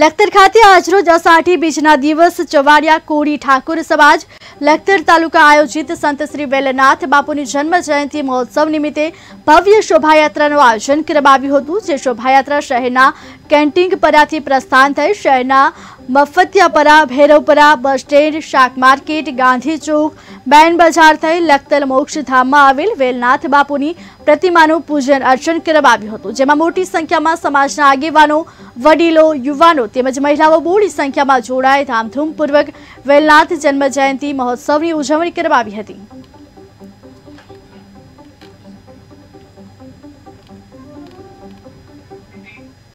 લખતર ખાતે આજરોજ અસાઠી બીજના દિવસ ચવાડિયા કોળી ઠાકોર સમાજ લખતર તાલુકા આયોજિત સંત શ્રી વેલનાથ બાપુની જન્મ જયંતિ મહોત્સવ નિમિત્તે ભવ્ય શોભાયાત્રાનું આયોજન કરવામાં આવ્યું હતું જે શોભાયાત્રા શહેરના કેન્ટિંગ પરાથી પ્રસ્થાન થઈ શહેરના મફતિયાપરા ભૈરવપરા બસ સ્ટેન્ડ શાક માર્કેટ ગાંધી ચોક બેન બજાર થઈ લખતર મોક્ષધામમાં આવેલ વેલનાથ બાપુની પ્રતિમાનું પૂજન અર્ચન કરવામાં હતું જેમાં મોટી સંખ્યામાં સમાજના આગેવાનો વડીલો યુવાનો તેમજ મહિલાઓ બોડી સંખ્યામાં જોડાય ધામધૂમપૂર્વક વેલનાથ જન્મ જન્મજયંતિ મહોત્સવની ઉજવણી કરવામાં આવી હતી